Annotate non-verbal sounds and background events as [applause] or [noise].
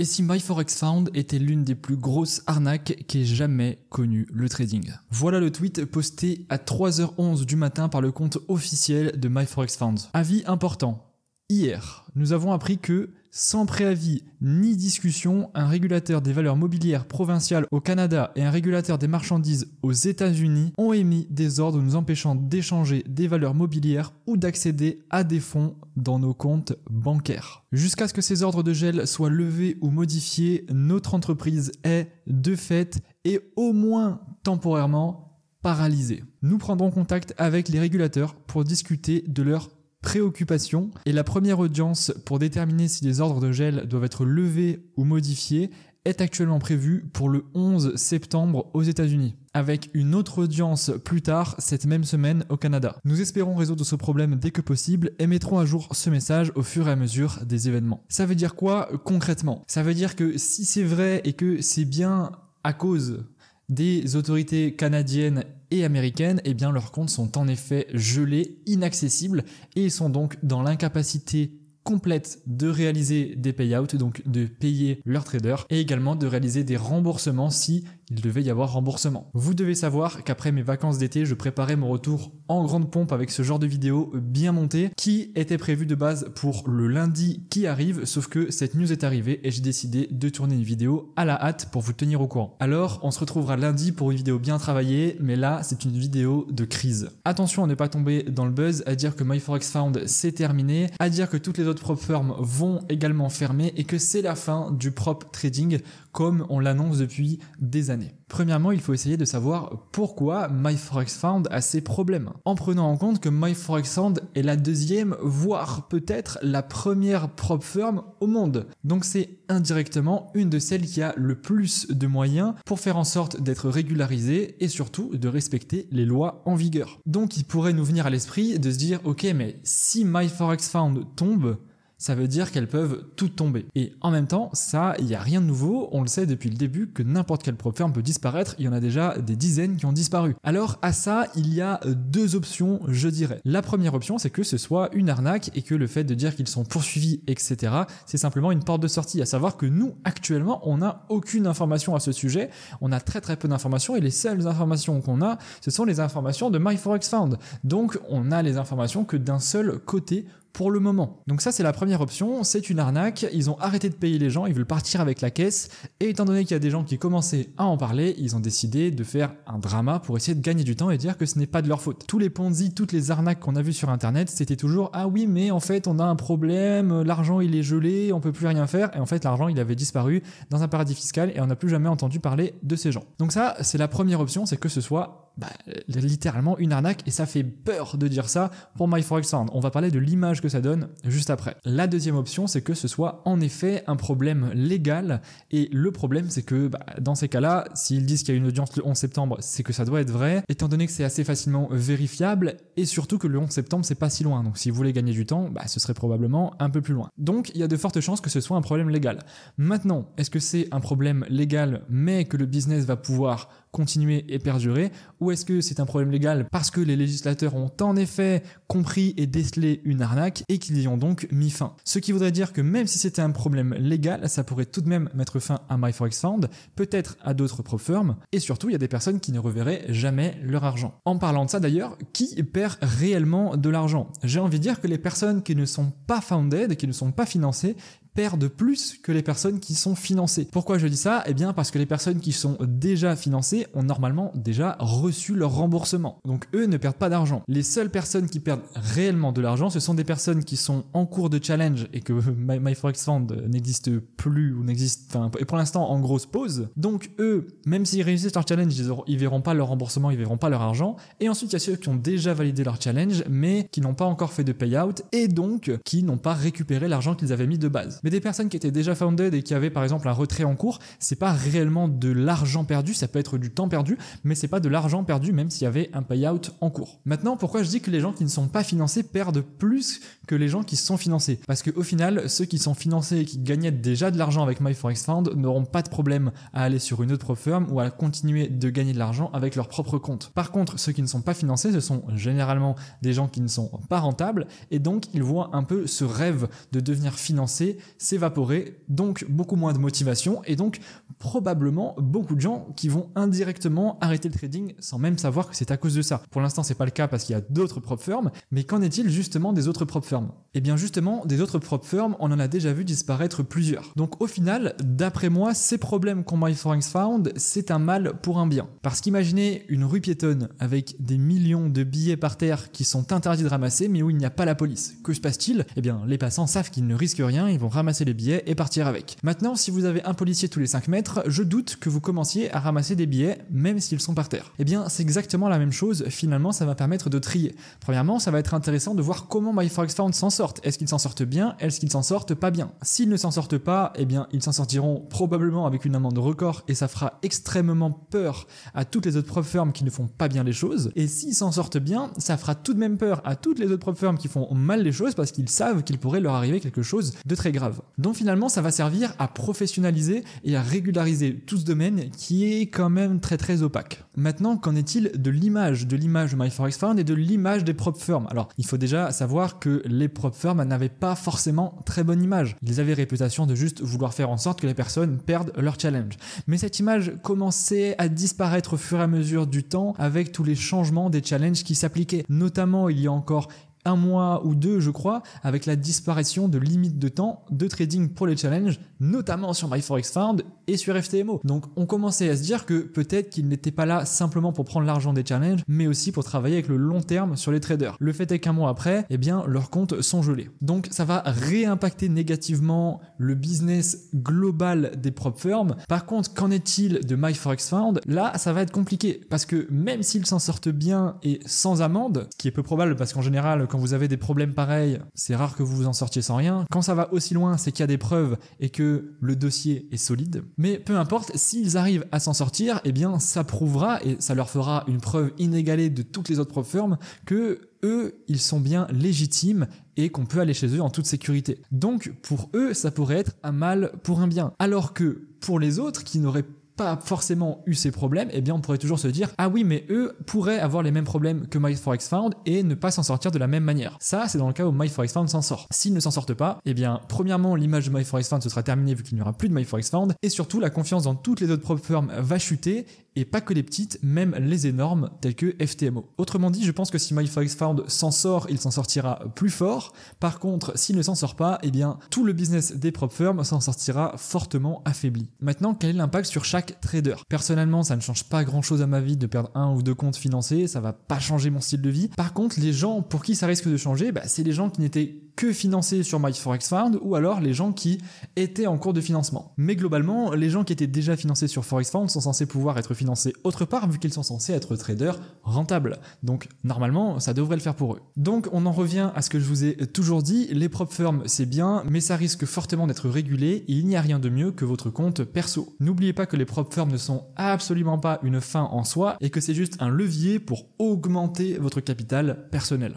Et si MyForexFound était l'une des plus grosses arnaques qu'ait jamais connu le trading Voilà le tweet posté à 3h11 du matin par le compte officiel de MyForexFound. Avis important. Hier, nous avons appris que sans préavis ni discussion, un régulateur des valeurs mobilières provinciales au Canada et un régulateur des marchandises aux États-Unis ont émis des ordres nous empêchant d'échanger des valeurs mobilières ou d'accéder à des fonds dans nos comptes bancaires. Jusqu'à ce que ces ordres de gel soient levés ou modifiés, notre entreprise est, de fait, et au moins temporairement, paralysée. Nous prendrons contact avec les régulateurs pour discuter de leur préoccupation et la première audience pour déterminer si les ordres de gel doivent être levés ou modifiés est actuellement prévue pour le 11 septembre aux États-Unis, avec une autre audience plus tard cette même semaine au Canada. Nous espérons résoudre ce problème dès que possible et mettrons à jour ce message au fur et à mesure des événements. Ça veut dire quoi concrètement Ça veut dire que si c'est vrai et que c'est bien à cause des autorités canadiennes et américaines, eh bien leurs comptes sont en effet gelés, inaccessibles, et sont donc dans l'incapacité complète de réaliser des payouts, donc de payer leurs traders, et également de réaliser des remboursements si il devait y avoir remboursement. Vous devez savoir qu'après mes vacances d'été, je préparais mon retour en grande pompe avec ce genre de vidéo bien montée qui était prévu de base pour le lundi qui arrive, sauf que cette news est arrivée et j'ai décidé de tourner une vidéo à la hâte pour vous tenir au courant. Alors, on se retrouvera lundi pour une vidéo bien travaillée, mais là, c'est une vidéo de crise. Attention à ne pas tomber dans le buzz, à dire que MyForexFound c'est terminé, à dire que toutes les autres prop firms vont également fermer et que c'est la fin du prop trading comme on l'annonce depuis des années. Premièrement, il faut essayer de savoir pourquoi MyForexFound a ces problèmes, en prenant en compte que MyForexFound est la deuxième, voire peut-être la première prop firm au monde. Donc c'est indirectement une de celles qui a le plus de moyens pour faire en sorte d'être régularisée et surtout de respecter les lois en vigueur. Donc il pourrait nous venir à l'esprit de se dire ok mais si MyForexFound tombe, ça veut dire qu'elles peuvent toutes tomber. Et en même temps, ça, il n'y a rien de nouveau, on le sait depuis le début que n'importe quelle propre ferme peut disparaître, il y en a déjà des dizaines qui ont disparu. Alors à ça, il y a deux options, je dirais. La première option, c'est que ce soit une arnaque et que le fait de dire qu'ils sont poursuivis, etc., c'est simplement une porte de sortie, à savoir que nous, actuellement, on n'a aucune information à ce sujet, on a très très peu d'informations et les seules informations qu'on a, ce sont les informations de MyForexFound. Donc on a les informations que d'un seul côté pour le moment. Donc ça, c'est la première option. C'est une arnaque. Ils ont arrêté de payer les gens. Ils veulent partir avec la caisse. Et étant donné qu'il y a des gens qui commençaient à en parler, ils ont décidé de faire un drama pour essayer de gagner du temps et dire que ce n'est pas de leur faute. Tous les Ponzi, toutes les arnaques qu'on a vues sur Internet, c'était toujours ah oui, mais en fait, on a un problème. L'argent, il est gelé. On peut plus rien faire. Et en fait, l'argent, il avait disparu dans un paradis fiscal et on n'a plus jamais entendu parler de ces gens. Donc ça, c'est la première option, c'est que ce soit bah, littéralement une arnaque et ça fait peur de dire ça pour MyForexSound. On va parler de l'image que ça donne juste après. La deuxième option, c'est que ce soit en effet un problème légal et le problème, c'est que bah, dans ces cas-là, s'ils disent qu'il y a une audience le 11 septembre, c'est que ça doit être vrai, étant donné que c'est assez facilement vérifiable et surtout que le 11 septembre, c'est pas si loin. Donc si vous voulez gagner du temps, bah, ce serait probablement un peu plus loin. Donc il y a de fortes chances que ce soit un problème légal. Maintenant, est-ce que c'est un problème légal mais que le business va pouvoir continuer et perdurer Ou est-ce que c'est un problème légal parce que les législateurs ont en effet compris et décelé une arnaque et qu'ils y ont donc mis fin Ce qui voudrait dire que même si c'était un problème légal, ça pourrait tout de même mettre fin à MyForexFound, peut-être à d'autres prop et surtout il y a des personnes qui ne reverraient jamais leur argent. En parlant de ça d'ailleurs, qui perd réellement de l'argent J'ai envie de dire que les personnes qui ne sont pas founded, qui ne sont pas financées, perdent plus que les personnes qui sont financées. Pourquoi je dis ça Eh bien parce que les personnes qui sont déjà financées ont normalement déjà reçu leur remboursement. Donc eux ne perdent pas d'argent. Les seules personnes qui perdent réellement de l'argent, ce sont des personnes qui sont en cours de challenge et que [laughs] My, n'existe plus ou n'existe, et pour l'instant en grosse pause. Donc eux, même s'ils réussissent leur challenge, ils, ils verront pas leur remboursement, ils verront pas leur argent. Et ensuite, il y a ceux qui ont déjà validé leur challenge, mais qui n'ont pas encore fait de payout et donc qui n'ont pas récupéré l'argent qu'ils avaient mis de base mais des personnes qui étaient déjà founded et qui avaient par exemple un retrait en cours, c'est pas réellement de l'argent perdu, ça peut être du temps perdu, mais c'est pas de l'argent perdu même s'il y avait un payout en cours. Maintenant, pourquoi je dis que les gens qui ne sont pas financés perdent plus que les gens qui sont financés Parce qu'au final, ceux qui sont financés et qui gagnaient déjà de l'argent avec MyForexFound n'auront pas de problème à aller sur une autre firm ou à continuer de gagner de l'argent avec leur propre compte. Par contre, ceux qui ne sont pas financés, ce sont généralement des gens qui ne sont pas rentables et donc ils voient un peu ce rêve de devenir financés s'évaporer, donc beaucoup moins de motivation et donc probablement beaucoup de gens qui vont indirectement arrêter le trading sans même savoir que c'est à cause de ça. Pour l'instant, c'est pas le cas parce qu'il y a d'autres prop firms, mais qu'en est-il justement des autres prop firms Eh bien justement, des autres prop firms, on en a déjà vu disparaître plusieurs. Donc au final, d'après moi, ces problèmes qu'on MyForex Found, c'est un mal pour un bien. Parce qu'imaginez une rue piétonne avec des millions de billets par terre qui sont interdits de ramasser mais où il n'y a pas la police. Que se passe-t-il Eh bien, les passants savent qu'ils ne risquent rien, ils vont ramasser les billets et partir avec. Maintenant, si vous avez un policier tous les 5 mètres, je doute que vous commenciez à ramasser des billets même s'ils sont par terre. Eh bien, c'est exactement la même chose, finalement ça va permettre de trier. Premièrement, ça va être intéressant de voir comment MyForexFound s'en sortent. Est-ce qu'ils s'en sortent bien Est-ce qu'ils s'en sortent pas bien S'ils ne s'en sortent pas, eh bien, ils s'en sortiront probablement avec une amende record et ça fera extrêmement peur à toutes les autres prof firms qui ne font pas bien les choses. Et s'ils s'en sortent bien, ça fera tout de même peur à toutes les autres profs firms qui font mal les choses parce qu'ils savent qu'il pourrait leur arriver quelque chose de très grave. Donc finalement, ça va servir à professionnaliser et à régulariser tout ce domaine qui est quand même très très opaque. Maintenant, qu'en est-il de l'image, de l'image de MyForexFound et de l'image des prop firms Alors, il faut déjà savoir que les prop firms n'avaient pas forcément très bonne image. Ils avaient réputation de juste vouloir faire en sorte que les personnes perdent leur challenge. Mais cette image commençait à disparaître au fur et à mesure du temps avec tous les changements des challenges qui s'appliquaient. Notamment, il y a encore un mois ou deux, je crois, avec la disparition de limites de temps de trading pour les challenges notamment sur MyForexFound et sur FTMO. Donc on commençait à se dire que peut-être qu'ils n'étaient pas là simplement pour prendre l'argent des challenges, mais aussi pour travailler avec le long terme sur les traders. Le fait est qu'un mois après, eh bien leurs comptes sont gelés. Donc ça va réimpacter négativement le business global des prop firms. Par contre, qu'en est-il de MyForexFound Là, ça va être compliqué parce que même s'ils s'en sortent bien et sans amende, ce qui est peu probable parce qu'en général, quand vous avez des problèmes pareils, c'est rare que vous vous en sortiez sans rien. Quand ça va aussi loin, c'est qu'il y a des preuves et que le dossier est solide. Mais peu importe, s'ils arrivent à s'en sortir, et eh bien, ça prouvera et ça leur fera une preuve inégalée de toutes les autres propres que eux, ils sont bien légitimes et qu'on peut aller chez eux en toute sécurité. Donc, pour eux, ça pourrait être un mal pour un bien. Alors que pour les autres qui n'auraient pas forcément eu ces problèmes, eh bien on pourrait toujours se dire ah oui mais eux pourraient avoir les mêmes problèmes que MyForexFound et ne pas s'en sortir de la même manière. Ça c'est dans le cas où MyForexFound s'en sort. S'ils ne s'en sortent pas, eh bien premièrement l'image de MyForexFound se sera terminée vu qu'il n'y aura plus de MyForexFound et surtout la confiance dans toutes les autres propres firms va chuter et pas que les petites, même les énormes, telles que FTMO. Autrement dit, je pense que si MyFoxFound s'en sort, il s'en sortira plus fort. Par contre, s'il ne s'en sort pas, eh bien, tout le business des prop firms s'en sortira fortement affaibli. Maintenant, quel est l'impact sur chaque trader Personnellement, ça ne change pas grand chose à ma vie de perdre un ou deux comptes financés. ça va pas changer mon style de vie. Par contre, les gens pour qui ça risque de changer, bah, c'est les gens qui n'étaient que financés sur Fund ou alors les gens qui étaient en cours de financement. Mais globalement, les gens qui étaient déjà financés sur ForexFound sont censés pouvoir être financés autre part vu qu'ils sont censés être traders rentables. Donc normalement, ça devrait le faire pour eux. Donc on en revient à ce que je vous ai toujours dit, les prop firms c'est bien, mais ça risque fortement d'être régulé et il n'y a rien de mieux que votre compte perso. N'oubliez pas que les prop firms ne sont absolument pas une fin en soi et que c'est juste un levier pour augmenter votre capital personnel.